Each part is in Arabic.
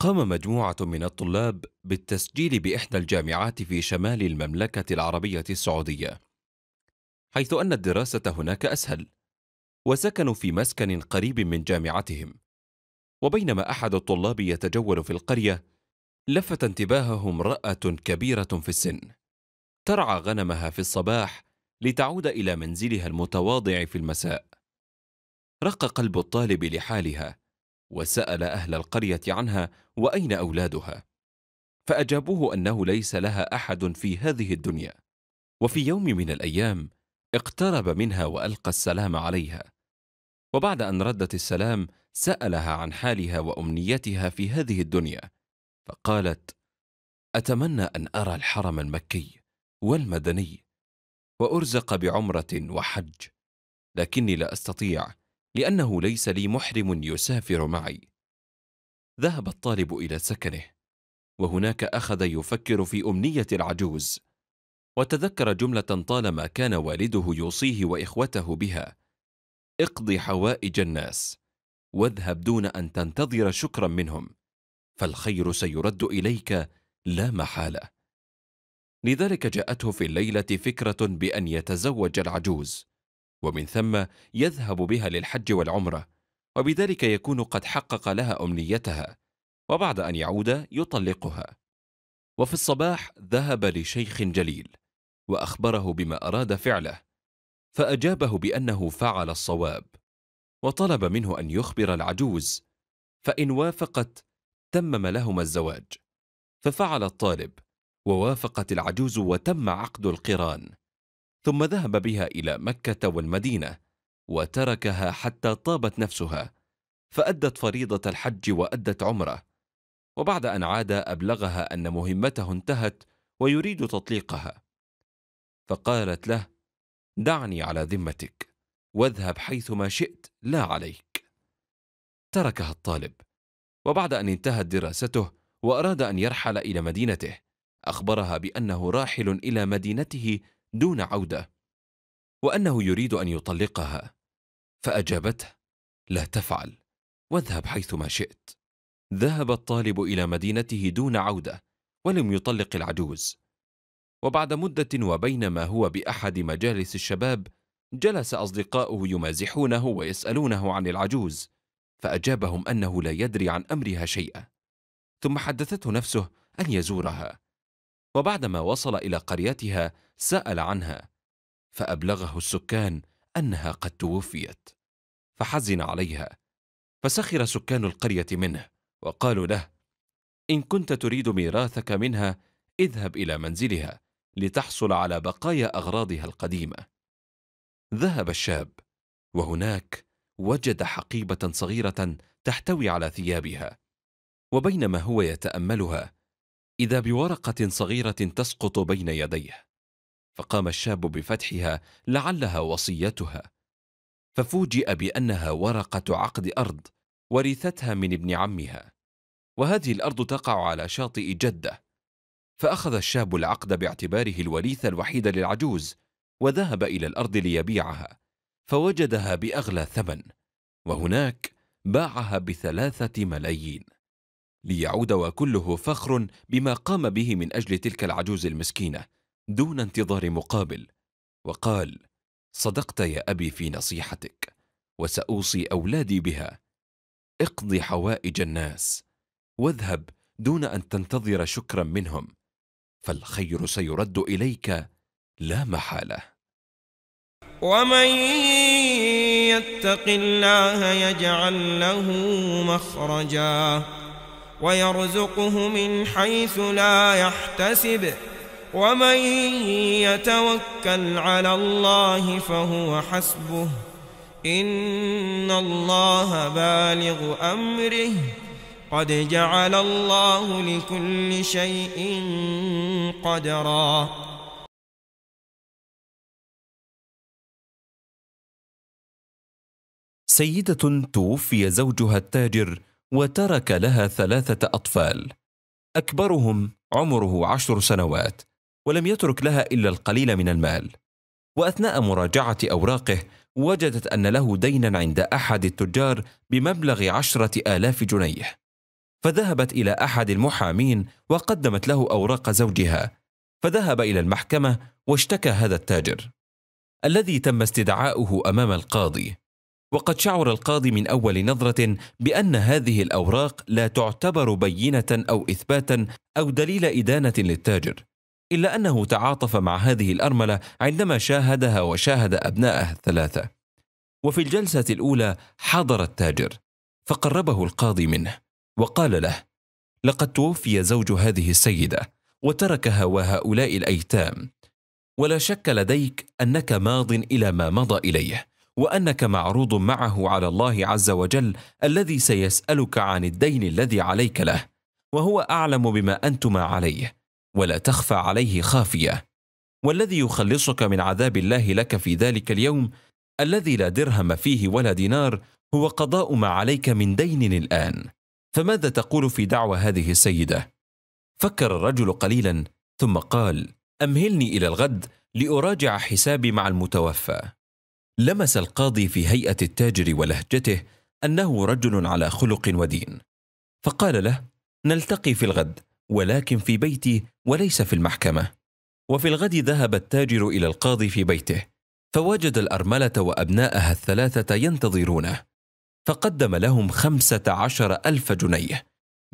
قام مجموعة من الطلاب بالتسجيل بإحدى الجامعات في شمال المملكة العربية السعودية، حيث أن الدراسة هناك أسهل، وسكنوا في مسكن قريب من جامعتهم. وبينما أحد الطلاب يتجول في القرية، لفت انتباهه امرأة كبيرة في السن، ترعى غنمها في الصباح لتعود إلى منزلها المتواضع في المساء. رق قلب الطالب لحالها، وسأل أهل القرية عنها وأين أولادها فأجابوه أنه ليس لها أحد في هذه الدنيا وفي يوم من الأيام اقترب منها وألقى السلام عليها وبعد أن ردت السلام سألها عن حالها وأمنيتها في هذه الدنيا فقالت أتمنى أن أرى الحرم المكي والمدني وأرزق بعمرة وحج لكني لا أستطيع لأنه ليس لي محرم يسافر معي ذهب الطالب إلى سكنه وهناك أخذ يفكر في أمنية العجوز وتذكر جملة طالما كان والده يوصيه وإخوته بها اقضي حوائج الناس واذهب دون أن تنتظر شكرا منهم فالخير سيرد إليك لا محالة لذلك جاءته في الليلة فكرة بأن يتزوج العجوز ومن ثم يذهب بها للحج والعمره وبذلك يكون قد حقق لها امنيتها وبعد ان يعود يطلقها وفي الصباح ذهب لشيخ جليل واخبره بما اراد فعله فاجابه بانه فعل الصواب وطلب منه ان يخبر العجوز فان وافقت تمم لهما الزواج ففعل الطالب ووافقت العجوز وتم عقد القران ثم ذهب بها إلى مكة والمدينة وتركها حتى طابت نفسها فأدت فريضة الحج وأدت عمره وبعد أن عاد أبلغها أن مهمته انتهت ويريد تطليقها فقالت له دعني على ذمتك واذهب حيثما شئت لا عليك تركها الطالب وبعد أن انتهت دراسته وأراد أن يرحل إلى مدينته أخبرها بأنه راحل إلى مدينته دون عودة وأنه يريد أن يطلقها فأجابته لا تفعل واذهب حيثما شئت ذهب الطالب إلى مدينته دون عودة ولم يطلق العجوز وبعد مدة وبينما هو بأحد مجالس الشباب جلس أصدقاؤه يمازحونه ويسألونه عن العجوز فأجابهم أنه لا يدري عن أمرها شيئا ثم حدثته نفسه أن يزورها وبعدما وصل إلى قريتها سأل عنها فأبلغه السكان أنها قد توفيت فحزن عليها فسخر سكان القرية منه وقالوا له إن كنت تريد ميراثك منها اذهب إلى منزلها لتحصل على بقايا أغراضها القديمة ذهب الشاب وهناك وجد حقيبة صغيرة تحتوي على ثيابها وبينما هو يتأملها إذا بورقة صغيرة تسقط بين يديه فقام الشاب بفتحها لعلها وصيتها ففوجئ بأنها ورقة عقد أرض ورثتها من ابن عمها وهذه الأرض تقع على شاطئ جدة فأخذ الشاب العقد باعتباره الوريث الوحيد للعجوز وذهب إلى الأرض ليبيعها فوجدها بأغلى ثمن وهناك باعها بثلاثة ملايين ليعود وكله فخر بما قام به من أجل تلك العجوز المسكينة دون انتظار مقابل وقال صدقت يا أبي في نصيحتك وسأوصي أولادي بها اقضي حوائج الناس واذهب دون أن تنتظر شكرا منهم فالخير سيرد إليك لا محالة ومن يتق الله يجعل له مخرجاً ويرزقه من حيث لا يحتسب ومن يتوكل على الله فهو حسبه إن الله بالغ أمره قد جعل الله لكل شيء قدرا سيدة توفي زوجها التاجر وترك لها ثلاثة أطفال أكبرهم عمره عشر سنوات ولم يترك لها إلا القليل من المال وأثناء مراجعة أوراقه وجدت أن له دينا عند أحد التجار بمبلغ عشرة آلاف جنيه فذهبت إلى أحد المحامين وقدمت له أوراق زوجها فذهب إلى المحكمة واشتكى هذا التاجر الذي تم استدعاؤه أمام القاضي وقد شعر القاضي من اول نظره بان هذه الاوراق لا تعتبر بينه او اثباتا او دليل ادانه للتاجر الا انه تعاطف مع هذه الارمله عندما شاهدها وشاهد أبنائها الثلاثه وفي الجلسه الاولى حضر التاجر فقربه القاضي منه وقال له لقد توفي زوج هذه السيده وتركها وهؤلاء الايتام ولا شك لديك انك ماض الى ما مضى اليه وانك معروض معه على الله عز وجل الذي سيسالك عن الدين الذي عليك له وهو اعلم بما انتما عليه ولا تخفى عليه خافيه والذي يخلصك من عذاب الله لك في ذلك اليوم الذي لا درهم فيه ولا دينار هو قضاء ما عليك من دين الان فماذا تقول في دعوى هذه السيده فكر الرجل قليلا ثم قال امهلني الى الغد لاراجع حسابي مع المتوفى لمس القاضي في هيئه التاجر ولهجته انه رجل على خلق ودين فقال له نلتقي في الغد ولكن في بيتي وليس في المحكمه وفي الغد ذهب التاجر الى القاضي في بيته فوجد الارمله وابناءها الثلاثه ينتظرونه فقدم لهم خمسه عشر الف جنيه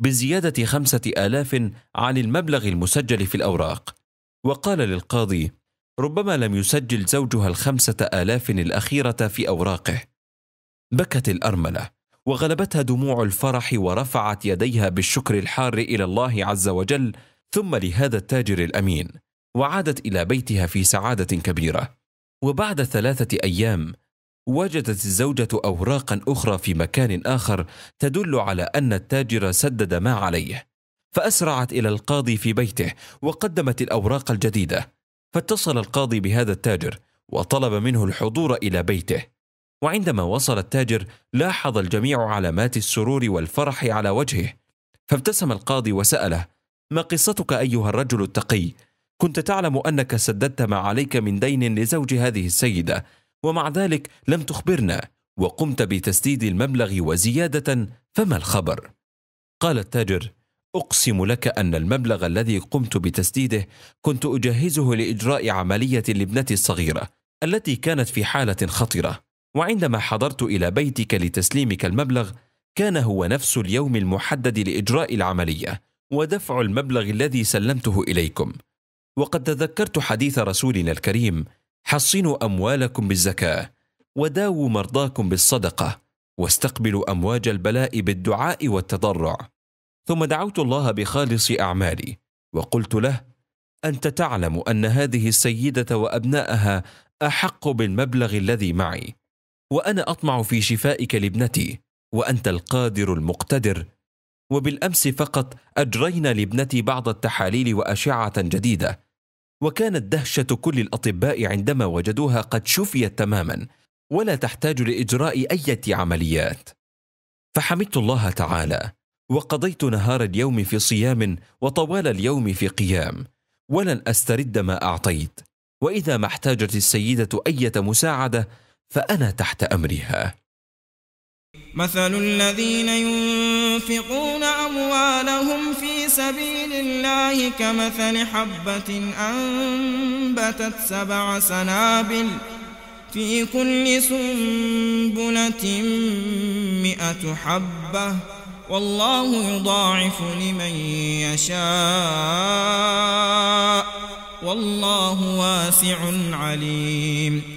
بزياده خمسه الاف عن المبلغ المسجل في الاوراق وقال للقاضي ربما لم يسجل زوجها الخمسة آلاف الأخيرة في أوراقه بكت الأرملة وغلبتها دموع الفرح ورفعت يديها بالشكر الحار إلى الله عز وجل ثم لهذا التاجر الأمين وعادت إلى بيتها في سعادة كبيرة وبعد ثلاثة أيام وجدت الزوجة أوراقا أخرى في مكان آخر تدل على أن التاجر سدد ما عليه فأسرعت إلى القاضي في بيته وقدمت الأوراق الجديدة فاتصل القاضي بهذا التاجر وطلب منه الحضور الى بيته وعندما وصل التاجر لاحظ الجميع علامات السرور والفرح على وجهه فابتسم القاضي وساله ما قصتك ايها الرجل التقي كنت تعلم انك سددت ما عليك من دين لزوج هذه السيده ومع ذلك لم تخبرنا وقمت بتسديد المبلغ وزياده فما الخبر قال التاجر اقسم لك ان المبلغ الذي قمت بتسديده كنت اجهزه لاجراء عمليه لابنتي الصغيره التي كانت في حاله خطره وعندما حضرت الى بيتك لتسليمك المبلغ كان هو نفس اليوم المحدد لاجراء العمليه ودفع المبلغ الذي سلمته اليكم وقد تذكرت حديث رسولنا الكريم حصنوا اموالكم بالزكاه وداووا مرضاكم بالصدقه واستقبلوا امواج البلاء بالدعاء والتضرع ثم دعوت الله بخالص اعمالي وقلت له انت تعلم ان هذه السيده وابنائها احق بالمبلغ الذي معي وانا اطمع في شفائك لابنتي وانت القادر المقتدر وبالامس فقط اجرينا لابنتي بعض التحاليل واشعه جديده وكانت دهشه كل الاطباء عندما وجدوها قد شفيت تماما ولا تحتاج لاجراء اي عمليات فحمدت الله تعالى وقضيت نهار اليوم في صيام وطوال اليوم في قيام ولن استرد ما اعطيت واذا ما احتاجت السيده ايه مساعده فانا تحت امرها مثل الذين ينفقون اموالهم في سبيل الله كمثل حبه انبتت سبع سنابل في كل سنبله مئه حبه والله يضاعف لمن يشاء والله واسع عليم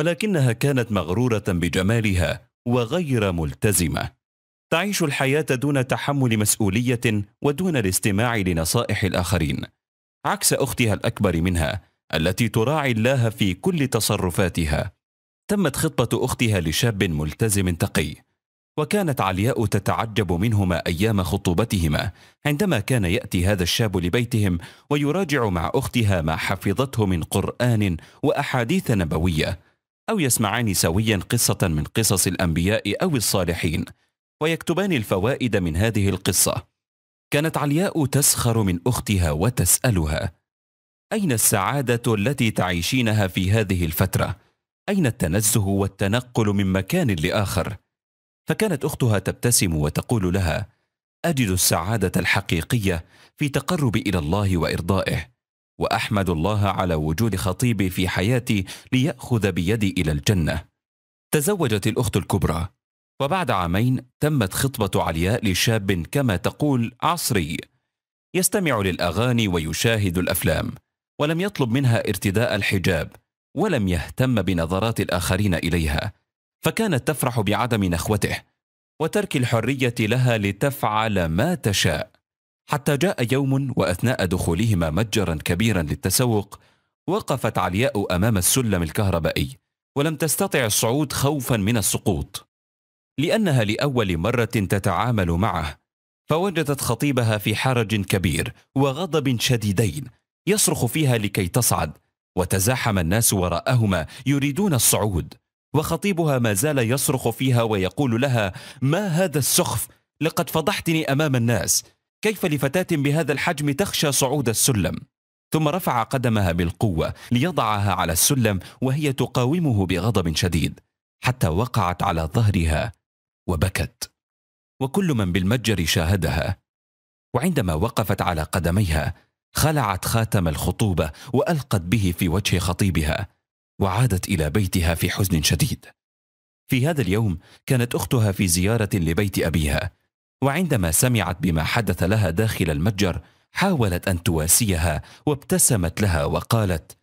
ولكنها كانت مغروره بجمالها وغير ملتزمه تعيش الحياه دون تحمل مسؤوليه ودون الاستماع لنصائح الاخرين عكس اختها الاكبر منها التي تراعي الله في كل تصرفاتها تمت خطبه اختها لشاب ملتزم تقي وكانت علياء تتعجب منهما ايام خطوبتهما عندما كان ياتي هذا الشاب لبيتهم ويراجع مع اختها ما حفظته من قران واحاديث نبويه أو يسمعان سويا قصة من قصص الأنبياء أو الصالحين ويكتبان الفوائد من هذه القصة كانت علياء تسخر من أختها وتسألها أين السعادة التي تعيشينها في هذه الفترة؟ أين التنزه والتنقل من مكان لآخر؟ فكانت أختها تبتسم وتقول لها أجد السعادة الحقيقية في تقرب إلى الله وإرضائه واحمد الله على وجود خطيبي في حياتي لياخذ بيدي الى الجنه تزوجت الاخت الكبرى وبعد عامين تمت خطبه علياء لشاب كما تقول عصري يستمع للاغاني ويشاهد الافلام ولم يطلب منها ارتداء الحجاب ولم يهتم بنظرات الاخرين اليها فكانت تفرح بعدم نخوته وترك الحريه لها لتفعل ما تشاء حتى جاء يوم واثناء دخولهما متجرا كبيرا للتسوق وقفت علياء امام السلم الكهربائي ولم تستطع الصعود خوفا من السقوط لانها لاول مره تتعامل معه فوجدت خطيبها في حرج كبير وغضب شديدين يصرخ فيها لكي تصعد وتزاحم الناس وراءهما يريدون الصعود وخطيبها ما زال يصرخ فيها ويقول لها ما هذا السخف لقد فضحتني امام الناس كيف لفتاة بهذا الحجم تخشى صعود السلم؟ ثم رفع قدمها بالقوة ليضعها على السلم وهي تقاومه بغضب شديد حتى وقعت على ظهرها وبكت وكل من بالمتجر شاهدها وعندما وقفت على قدميها خلعت خاتم الخطوبة وألقت به في وجه خطيبها وعادت إلى بيتها في حزن شديد في هذا اليوم كانت أختها في زيارة لبيت أبيها وعندما سمعت بما حدث لها داخل المتجر حاولت ان تواسيها وابتسمت لها وقالت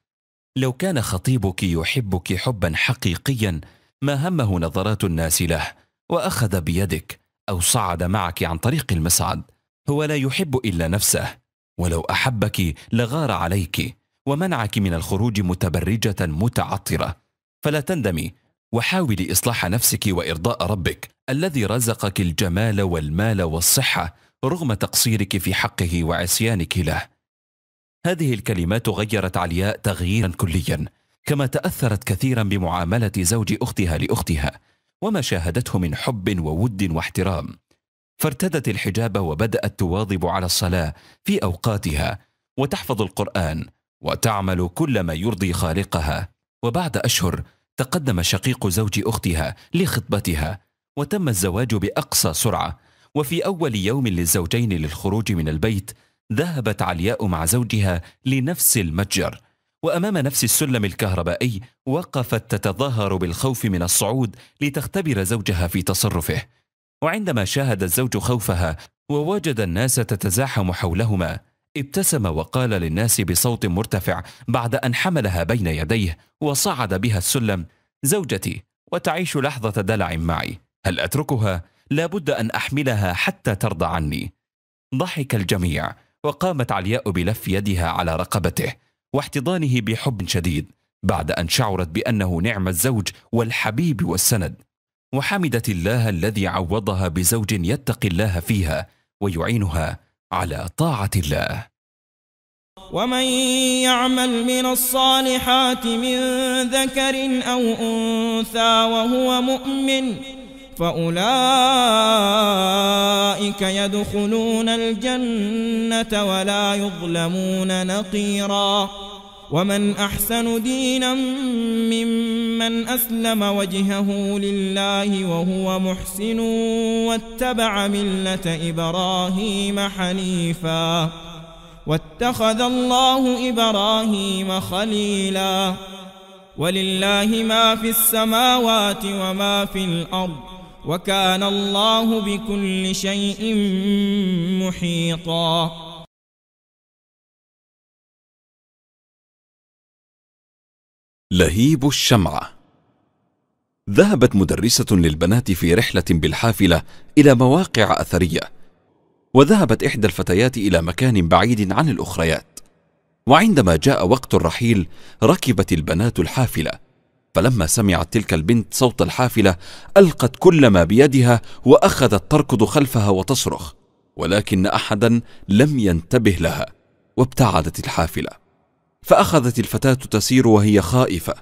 لو كان خطيبك يحبك حبا حقيقيا ما همه نظرات الناس له واخذ بيدك او صعد معك عن طريق المصعد هو لا يحب الا نفسه ولو احبك لغار عليك ومنعك من الخروج متبرجه متعطره فلا تندمي وحاولي إصلاح نفسك وإرضاء ربك الذي رزقك الجمال والمال والصحة رغم تقصيرك في حقه وعصيانك له. هذه الكلمات غيرت علياء تغييرا كليا، كما تأثرت كثيرا بمعاملة زوج أختها لأختها، وما شاهدته من حب وود واحترام. فارتدت الحجاب وبدأت تواظب على الصلاة في أوقاتها، وتحفظ القرآن، وتعمل كل ما يرضي خالقها، وبعد أشهر تقدم شقيق زوج أختها لخطبتها وتم الزواج بأقصى سرعة وفي أول يوم للزوجين للخروج من البيت ذهبت علياء مع زوجها لنفس المتجر وأمام نفس السلم الكهربائي وقفت تتظاهر بالخوف من الصعود لتختبر زوجها في تصرفه وعندما شاهد الزوج خوفها ووجد الناس تتزاحم حولهما ابتسم وقال للناس بصوت مرتفع بعد أن حملها بين يديه وصعد بها السلم زوجتي وتعيش لحظة دلع معي هل أتركها؟ لابد أن أحملها حتى ترضى عني ضحك الجميع وقامت علياء بلف يدها على رقبته واحتضانه بحب شديد بعد أن شعرت بأنه نعم الزوج والحبيب والسند وحمدت الله الذي عوضها بزوج يتقي الله فيها ويعينها على طاعة الله ومن يعمل من الصالحات من ذكر أو أنثى وهو مؤمن فأولئك يدخلون الجنة ولا يظلمون نقيراً ومن أحسن دينا ممن أسلم وجهه لله وهو محسن واتبع ملة إبراهيم حنيفا واتخذ الله إبراهيم خليلا ولله ما في السماوات وما في الأرض وكان الله بكل شيء محيطاً لهيب الشمعة ذهبت مدرسة للبنات في رحلة بالحافلة إلى مواقع أثرية وذهبت إحدى الفتيات إلى مكان بعيد عن الأخريات وعندما جاء وقت الرحيل ركبت البنات الحافلة فلما سمعت تلك البنت صوت الحافلة ألقت كل ما بيدها وأخذت تركض خلفها وتصرخ ولكن أحدا لم ينتبه لها وابتعدت الحافله فأخذت الفتاة تسير وهي خائفة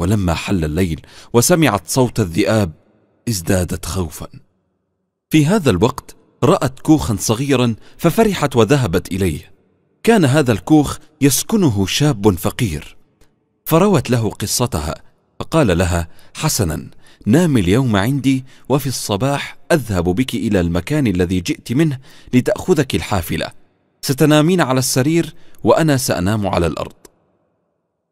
ولما حل الليل وسمعت صوت الذئاب ازدادت خوفا في هذا الوقت رأت كوخا صغيرا ففرحت وذهبت إليه كان هذا الكوخ يسكنه شاب فقير فروت له قصتها فقال لها حسنا نام اليوم عندي وفي الصباح أذهب بك إلى المكان الذي جئت منه لتأخذك الحافلة ستنامين على السرير وانا سانام على الارض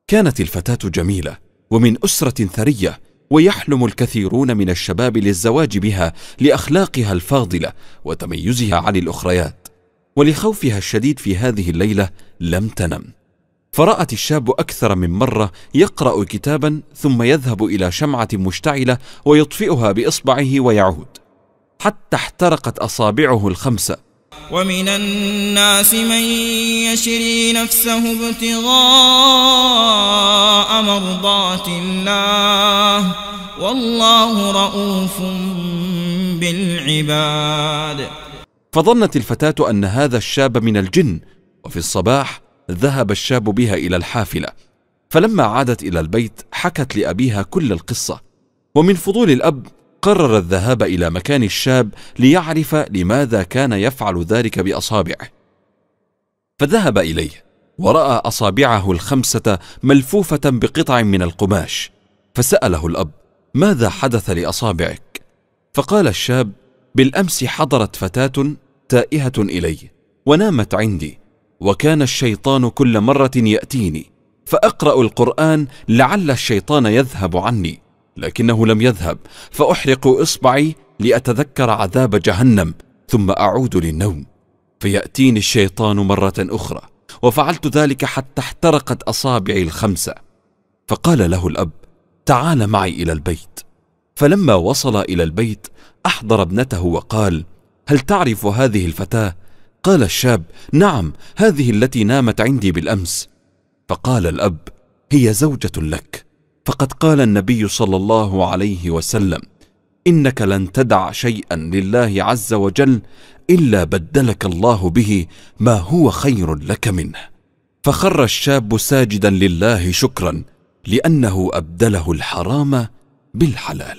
كانت الفتاه جميله ومن اسره ثريه ويحلم الكثيرون من الشباب للزواج بها لاخلاقها الفاضله وتميزها عن الاخريات ولخوفها الشديد في هذه الليله لم تنم فرات الشاب اكثر من مره يقرا كتابا ثم يذهب الى شمعه مشتعله ويطفئها باصبعه ويعود حتى احترقت اصابعه الخمسه ومن الناس من يشري نفسه ابتغاء مرضات الله والله رؤوف بالعباد فظنت الفتاة أن هذا الشاب من الجن وفي الصباح ذهب الشاب بها إلى الحافلة فلما عادت إلى البيت حكت لأبيها كل القصة ومن فضول الأب قرر الذهاب الى مكان الشاب ليعرف لماذا كان يفعل ذلك باصابعه فذهب اليه وراى اصابعه الخمسه ملفوفه بقطع من القماش فساله الاب ماذا حدث لاصابعك فقال الشاب بالامس حضرت فتاه تائهه الي ونامت عندي وكان الشيطان كل مره ياتيني فاقرا القران لعل الشيطان يذهب عني لكنه لم يذهب فأحرق إصبعي لأتذكر عذاب جهنم ثم أعود للنوم فيأتيني الشيطان مرة أخرى وفعلت ذلك حتى احترقت أصابعي الخمسة فقال له الأب تعال معي إلى البيت فلما وصل إلى البيت أحضر ابنته وقال هل تعرف هذه الفتاة؟ قال الشاب نعم هذه التي نامت عندي بالأمس فقال الأب هي زوجة لك فقد قال النبي صلى الله عليه وسلم انك لن تدع شيئا لله عز وجل الا بدلك الله به ما هو خير لك منه فخر الشاب ساجدا لله شكرا لانه ابدله الحرام بالحلال